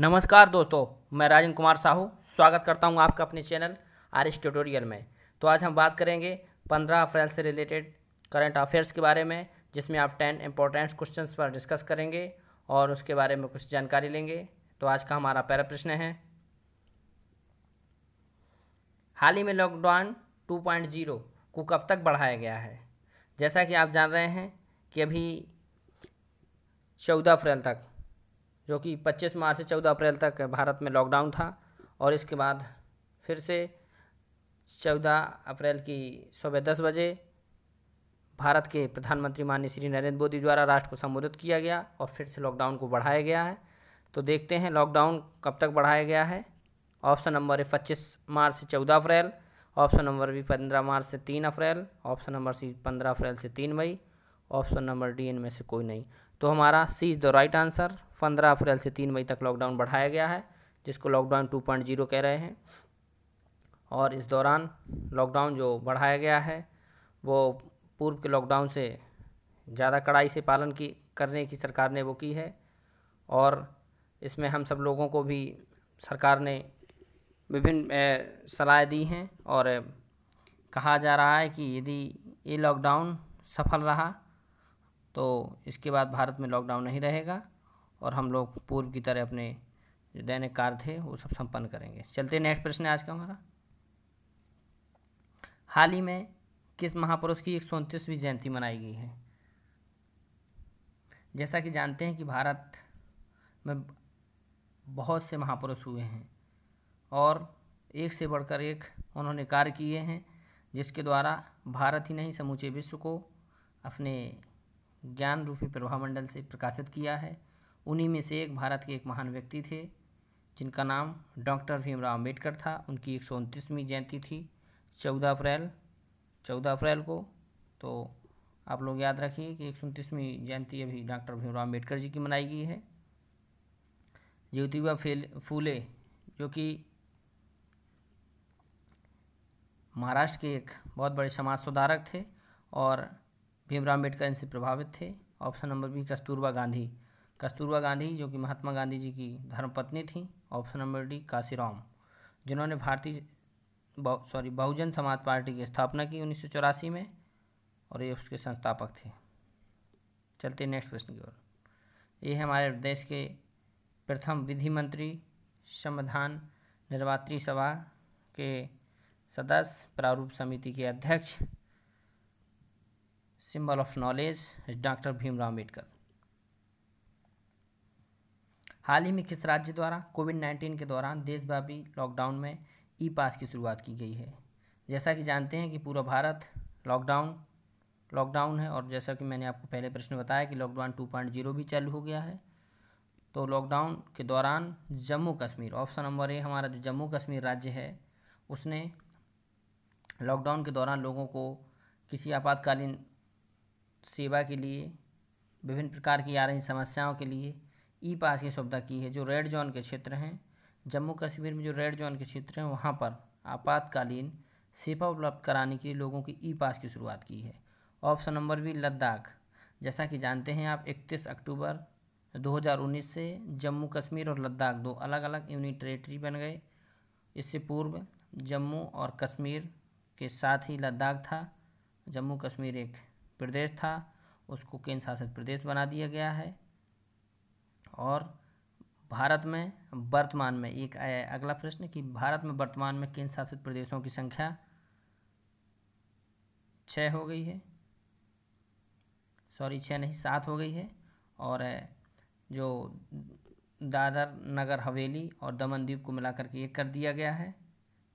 नमस्कार दोस्तों मैं राजन कुमार साहू स्वागत करता हूं आपका अपने चैनल आर एस ट्यूटोरियल में तो आज हम बात करेंगे पंद्रह अप्रैल से रिलेटेड करंट अफेयर्स के बारे में जिसमें आप टेन इंपॉर्टेंट क्वेश्चंस पर डिस्कस करेंगे और उसके बारे में कुछ जानकारी लेंगे तो आज का हमारा पहला प्रश्न है हाल ही में लॉकडाउन टू को कब तक बढ़ाया गया है जैसा कि आप जान रहे हैं कि अभी चौदह अप्रैल तक जो कि 25 मार्च से 14 अप्रैल तक भारत में लॉकडाउन था और इसके बाद फिर से 14 अप्रैल की सुबह दस बजे भारत के प्रधानमंत्री माननीय श्री नरेंद्र मोदी द्वारा राष्ट्र को संबोधित किया गया और फिर से लॉकडाउन को बढ़ाया गया है तो देखते हैं लॉकडाउन कब तक बढ़ाया गया है ऑप्शन नंबर ए पच्चीस मार्च से चौदह अप्रैल ऑप्शन नंबर बी पंद्रह मार्च से तीन अप्रैल ऑप्शन नंबर सी पंद्रह अप्रैल से तीन मई ऑप्शन नंबर डी इनमें से कोई नहीं तो हमारा C is the right answer पंद्रह अप्रैल से तीन मई तक लॉकडाउन बढ़ाया गया है जिसको लॉकडाउन टू पॉइंट जीरो कह रहे हैं और इस दौरान लॉकडाउन जो बढ़ाया गया है वो पूर्व के लॉकडाउन से ज़्यादा कड़ाई से पालन की करने की सरकार ने वो की है और इसमें हम सब लोगों को भी सरकार ने विभिन्न सलाह दी हैं और कहा जा रहा है कि यदि ये लॉकडाउन सफल रहा तो इसके बाद भारत में लॉकडाउन नहीं रहेगा और हम लोग पूर्व की तरह अपने जो दैनिक कार्य थे वो सब संपन्न करेंगे चलते नेक्स्ट प्रश्न है आज का हमारा हाल ही में किस महापुरुष की एक सौ उनतीसवीं जयंती मनाई गई है जैसा कि जानते हैं कि भारत में बहुत से महापुरुष हुए हैं और एक से बढ़कर एक उन्होंने कार्य किए हैं जिसके द्वारा भारत ही नहीं समूचे विश्व को अपने ज्ञान रूपी प्रभामंडल से प्रकाशित किया है उन्हीं में से एक भारत के एक महान व्यक्ति थे जिनका नाम डॉक्टर भीमराव अम्बेडकर था उनकी एक सौ उनतीसवीं जयंती थी चौदह अप्रैल चौदह अप्रैल को तो आप लोग याद रखिए कि एक सौ उनतीसवीं जयंती अभी डॉक्टर भीमराव अम्बेडकर जी की मनाई गई है ज्योतिबा फूले जो कि महाराष्ट्र के एक बहुत बड़े समाज सुधारक थे और भीमराव अम्बेडकर इनसे प्रभावित थे option number B Kasturba Gandhi Kasturba Gandhi जो कि महात्मा गांधी जी की धर्मपत्नी थी ऑप्शन नंबर डी काशीराम जिन्होंने भारतीय सॉरी बहुजन समाज पार्टी की स्थापना की उन्नीस में और ये उसके संस्थापक थे चलते नेक्स्ट प्रश्न की ओर ये हमारे देश के प्रथम विधि मंत्री संविधान निर्वात्री सभा के सदस्य प्रारूप समिति के अध्यक्ष symbol of knowledge doctor Bhimrao Ambedkar हाल ही में किस राज्य द्वारा कोविड नाइन्टीन के दौरान देशव्यापी लॉकडाउन में ई पास की शुरुआत की गई है जैसा कि जानते हैं कि पूरा भारत लॉकडाउन लॉकडाउन है और जैसा कि मैंने आपको पहले प्रश्न बताया कि लॉकडाउन टू पॉइंट जीरो भी चालू हो गया है तो लॉकडाउन के दौरान Jammu Kashmir option number A हमारा जो जम्मू कश्मीर राज्य है उसने लॉकडाउन के दौरान लोगों को किसी आपातकालीन सेवा के लिए विभिन्न प्रकार की आ रही समस्याओं के लिए ई पास की सुविधा की है जो रेड जोन के क्षेत्र हैं जम्मू कश्मीर में जो रेड जोन के क्षेत्र हैं वहाँ पर आपातकालीन सेवा उपलब्ध कराने के लिए लोगों की ई पास की शुरुआत की है ऑप्शन नंबर बी लद्दाख जैसा कि जानते हैं आप इकतीस अक्टूबर 2019 से जम्मू कश्मीर और लद्दाख दो अलग अलग यूनिट टेरेटरी बन गए इससे पूर्व जम्मू और कश्मीर के साथ ही लद्दाख था जम्मू कश्मीर एक प्रदेश था उसको केंद्र शासित प्रदेश बना दिया गया है और भारत में वर्तमान में एक अगला प्रश्न कि भारत में वर्तमान में केंद्र शासित प्रदेशों की संख्या छः हो गई है सॉरी छः नहीं सात हो गई है और जो दादर नगर हवेली और दमन द्वीप को मिलाकर के एक कर दिया गया है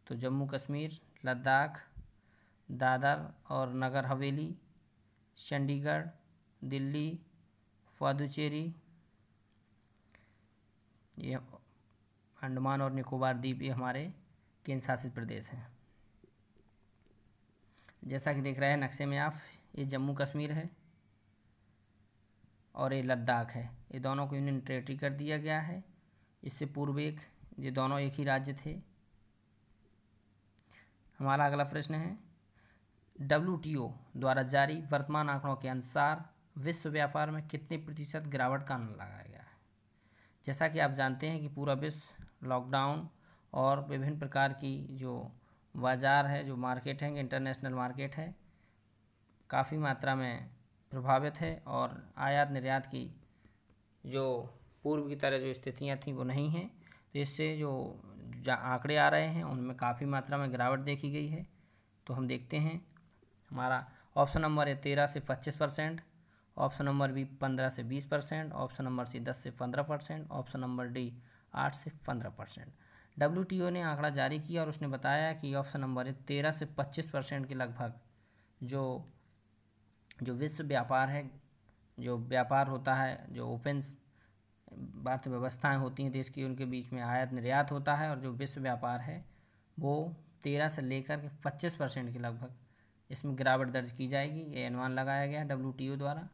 तो जम्मू कश्मीर लद्दाख दादर और नगर हवेली चंडीगढ़ दिल्ली पादुचेरी ये अंडमान और निकोबार द्वीप ये हमारे केंद्र शासित प्रदेश हैं जैसा कि देख रहे हैं नक्शे में आप ये जम्मू कश्मीर है और ये लद्दाख है ये दोनों को यूनियन टेरेटरी कर दिया गया है इससे पूर्व एक ये दोनों एक ही राज्य थे हमारा अगला प्रश्न है डब्ल्यू द्वारा जारी वर्तमान आंकड़ों के अनुसार विश्व व्यापार में कितने प्रतिशत गिरावट का आनंद लगाया गया है जैसा कि आप जानते हैं कि पूरा विश्व लॉकडाउन और विभिन्न प्रकार की जो बाज़ार है जो मार्केट है इंटरनेशनल मार्केट है काफ़ी मात्रा में प्रभावित है और आयात निर्यात की जो पूर्व की तरह जो स्थितियाँ थीं वो नहीं हैं तो इससे जो आंकड़े आ रहे हैं उनमें काफ़ी मात्रा में गिरावट देखी गई है तो हम देखते हैं हमारा ऑप्शन नंबर है तेरह से पच्चीस परसेंट ऑप्शन नंबर बी पंद्रह से बीस परसेंट ऑप्शन नंबर सी दस से पंद्रह परसेंट ऑप्शन नंबर डी आठ से पंद्रह परसेंट डब्ल्यू ने आंकड़ा जारी किया और उसने बताया कि ऑप्शन नंबर है तेरह से पच्चीस परसेंट के लगभग जो जो विश्व व्यापार है जो व्यापार होता है जो ओपन अर्थव्यवस्थाएँ होती हैं देश की उनके बीच में आयात निर्यात होता है और जो विश्व व्यापार है वो तेरह से लेकर के पच्चीस परसेंट के लगभग इसमें गिरावट दर्ज की जाएगी ये अनुमान लगाया गया डब्ल्यू द्वारा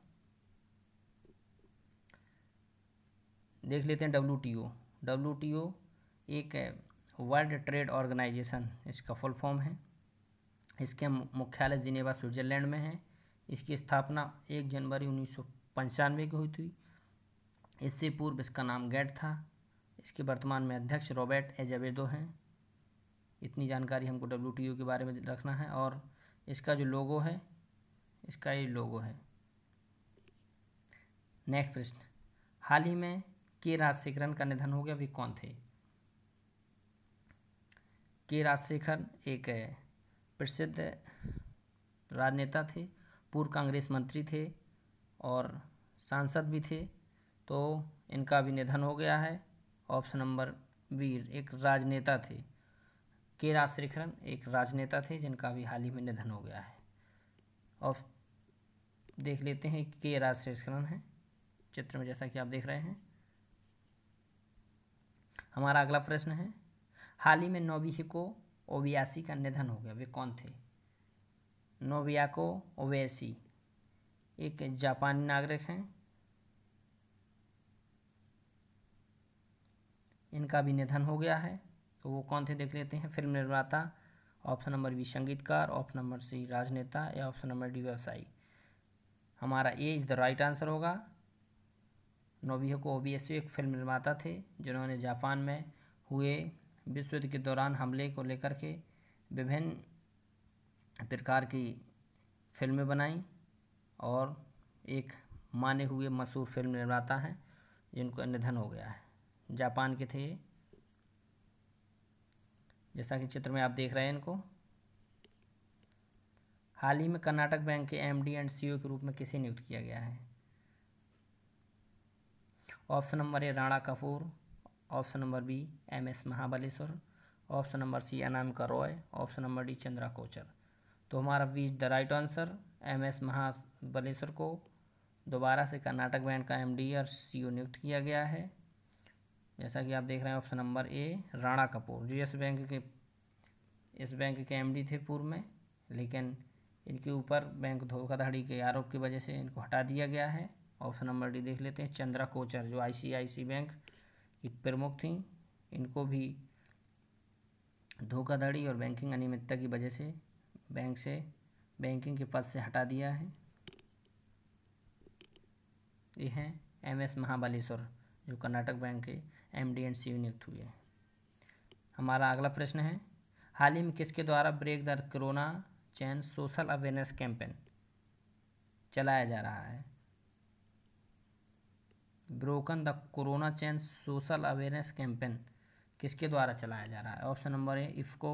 देख लेते हैं डब्ल्यू डब्ल्यू एक वर्ल्ड ट्रेड ऑर्गेनाइजेशन इसका फुल फॉर्म है इसके मुख्यालय जिनेवा स्विट्जरलैंड में है इसकी स्थापना एक जनवरी उन्नीस सौ पंचानवे की हुई थी इससे पूर्व इसका नाम गेट था इसके वर्तमान में अध्यक्ष रॉबर्ट एजावेदो हैं इतनी जानकारी हमको डब्ल्यू के बारे में रखना है और इसका जो लोगो है इसका ये लोगो है नेक्स्ट प्रश्न हाल ही में के राजशेखरन का निधन हो गया वे कौन थे के राजशेखर एक प्रसिद्ध राजनेता थे पूर्व कांग्रेस मंत्री थे और सांसद भी थे तो इनका भी निधन हो गया है ऑप्शन नंबर वीर एक राजनेता थे के राजशेखरन एक राजनेता थे जिनका भी हाल ही में निधन हो गया है और देख लेते हैं के राजशेखरन है चित्र में जैसा कि आप देख रहे हैं हमारा अगला प्रश्न है हाल ही में नोविहिको ओबियासी का निधन हो गया वे कौन थे नोवियाको ओवैसी एक जापानी नागरिक हैं इनका भी निधन हो गया है तो वो कौन थे देख लेते हैं फिल्म निर्माता ऑप्शन नंबर बी संगीतकार ऑप्शन नंबर सी राजनेता या ऑप्शन नंबर डी व्यवसायी हमारा A is the right answer होगा नोबियो को ओ एक फिल्म निर्माता थे जिन्होंने जापान में हुए विश्व युद्ध के दौरान हमले को लेकर के विभिन्न प्रकार की फिल्में बनाई और एक माने हुए मशहूर फिल्म निर्माता हैं जिनका निधन हो गया है जापान के थे ये जैसा कि चित्र में आप देख रहे हैं इनको हाल ही में कर्नाटक बैंक के एमडी एंड सीईओ के रूप में किसे नियुक्त किया गया है option number A Rana Kapoor option number B M S Mahabaleshwar option number C Anamika Roy option number D Chanda Kochhar तो हमारा B the right answer M S Mahabaleshwar को दोबारा से कर्नाटक बैंक का एमडी और सीईओ e नियुक्त किया गया है जैसा कि आप देख रहे हैं option number A Rana Kapoor जो यस बैंक के यस बैंक के एमडी थे पूर्व में लेकिन इनके ऊपर बैंक धोखाधड़ी के आरोप की वजह से इनको हटा दिया गया है ऑप्शन नंबर डी देख लेते हैं चंद्रा कोचर जो आईसीआईसी बैंक की प्रमुख थी इनको भी धोखाधड़ी और बैंकिंग अनियमितता की वजह से बैंक से बैंकिंग के पद से हटा दिया है ये हैं एम एस महाबलेश्वर जो कर्नाटक बैंक के एम डी एंड सी नियुक्त हुए हैं हमारा अगला प्रश्न है हाल ही में किसके द्वारा break the corona chain social awareness campaign चलाया जा रहा है broken the corona chain social awareness campaign किसके द्वारा चलाया जा रहा है option number A IFFCO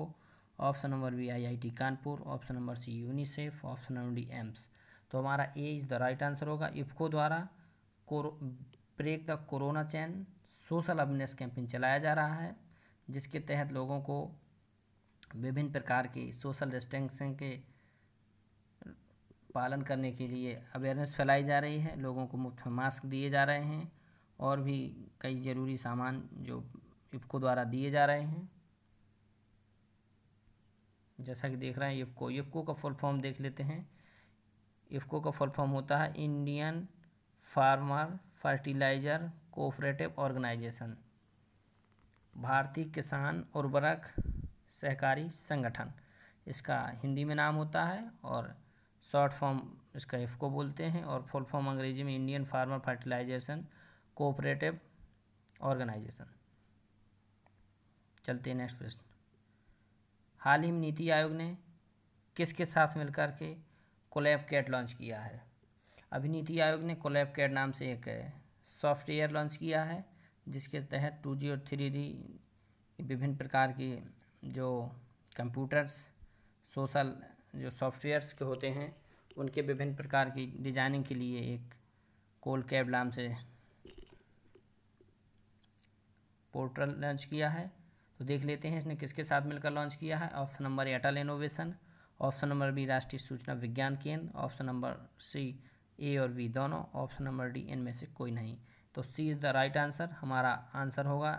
option number B IIT Kanpur option number C UNICEF option number D AIIMS तो हमारा A is the right answer होगा इफ़्को द्वारा break the corona chain social awareness campaign चलाया जा रहा है जिसके तहत लोगों को विभिन्न प्रकार की सोशल डिस्टेंसिंग के पालन करने के लिए अवेयरनेस फैलाई जा रही है लोगों को मुफ्त में मास्क दिए जा रहे हैं और भी कई ज़रूरी सामान जो इफ्को द्वारा दिए जा रहे हैं जैसा कि देख रहे हैं इफ्को इफ्को का फुल फॉर्म देख लेते हैं इफ्को का फुल फॉर्म होता है Indian farmer fertiliser cooperative organisation भारतीय किसान उर्वरक सहकारी संगठन इसका हिंदी में नाम होता है और शॉर्ट फॉर्म इसका एफ को बोलते हैं और फुल फॉर्म अंग्रेजी में Indian farmer fertilisation cooperative organisation चलते हैं नेक्स्ट प्रश्न हाल ही में नीति आयोग ने किसके साथ मिलकर के कोलैब कैट लॉन्च किया है अभी नीति आयोग ने कोलैब केयर नाम से एक सॉफ्टवेयर लॉन्च किया है जिसके तहत टू जी और थ्री डी विभिन्न प्रकार की जो कंप्यूटर्स सोशल जो सॉफ्टवेयर्स के होते हैं उनके विभिन्न प्रकार की डिजाइनिंग के लिए एक कोल कैब नाम से पोर्टल लॉन्च किया है तो देख लेते हैं इसने किसके साथ मिलकर लॉन्च किया है option number Atal innovation option number B राष्ट्रीय सूचना विज्ञान केंद्र ऑप्शन नंबर सी ए और बी दोनों ऑप्शन नंबर डी इनमें से कोई नहीं तो C is the right answer हमारा आंसर होगा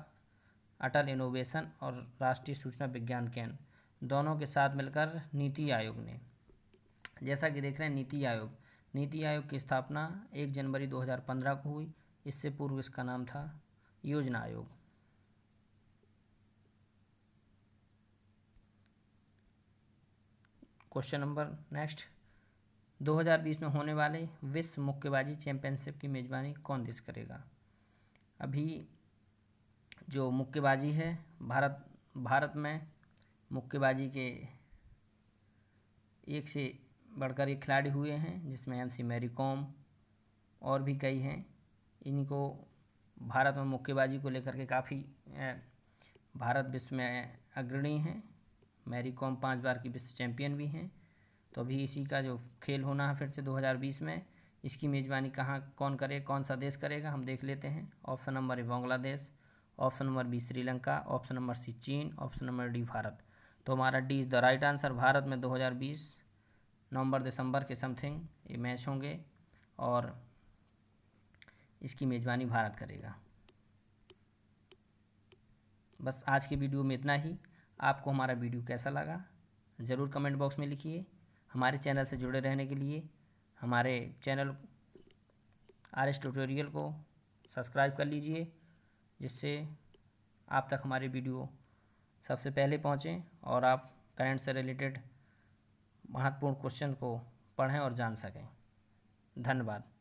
अटल इनोवेशन और राष्ट्रीय सूचना विज्ञान केंद्र दोनों के साथ मिलकर नीति आयोग ने जैसा कि देख रहे हैं नीति आयोग नीति आयोग की स्थापना एक जनवरी 2015 को हुई इससे पूर्व इसका नाम था योजना आयोग क्वेश्चन नंबर नेक्स्ट 2020 में होने वाले विश्व मुक्केबाजी चैंपियनशिप की मेज़बानी कौन देश करेगा अभी जो मुक्केबाजी है भारत भारत में मुक्केबाजी के एक से बढ़कर एक खिलाड़ी हुए हैं जिसमें एम सी मैरी कॉम और भी कई हैं इनको भारत में मुक्केबाजी को लेकर के काफ़ी भारत विश्व में अग्रणी हैं मैरी कॉम पाँच बार की विश्व चैंपियन भी हैं तो अभी इसी का जो खेल होना है फिर से 2020 में इसकी मेज़बानी कहाँ कौन करे कौन सा देश करेगा हम देख लेते हैं option number A Bangladesh option number B Sri Lanka option number C चीन ऑप्शन नंबर डी भारत तो हमारा D is the right answer Bharat में 2020 नवंबर दिसंबर के समथिंग ये मैच होंगे और इसकी मेज़बानी भारत करेगा बस आज के वीडियो में इतना ही आपको हमारा वीडियो कैसा लगा ज़रूर कमेंट बॉक्स में लिखिए हमारे चैनल से जुड़े रहने के लिए हमारे चैनल आर एस ट्यूटोरियल को सब्सक्राइब कर लीजिए जिससे आप तक हमारे वीडियो सबसे पहले पहुँचें और आप करंट से रिलेटेड महत्वपूर्ण क्वेश्चन को पढ़ें और जान सकें धन्यवाद